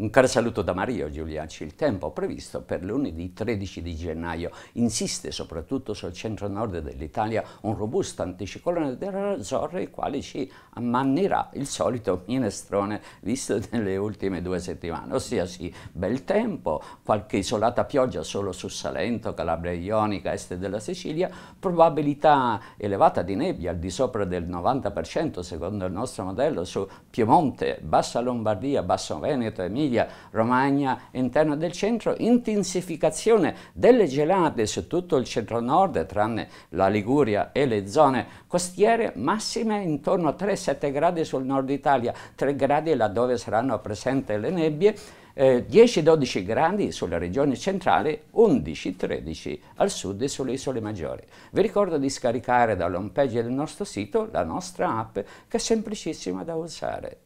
Un caro saluto da Mario Giuliacci. Il tempo previsto per lunedì 13 di gennaio insiste soprattutto sul centro-nord dell'Italia un robusto anticiclone delle Azzorre, il quale ci ammannerà il solito minestrone visto nelle ultime due settimane. Ossia sì, bel tempo, qualche isolata pioggia solo su Salento, Calabria Ionica, est della Sicilia, probabilità elevata di nebbia al di sopra del 90% secondo il nostro modello su Piemonte, Bassa Lombardia, Basso Veneto, Emilia, Sicilia, Romagna, interno del centro, intensificazione delle gelate su tutto il centro-nord, tranne la Liguria e le zone costiere, massime intorno a 3-7 gradi sul nord Italia, 3 gradi laddove saranno presenti le nebbie, eh, 10-12 gradi sulle regioni centrali, 11-13 al sud e sulle isole maggiori. Vi ricordo di scaricare dall'home page del nostro sito la nostra app che è semplicissima da usare.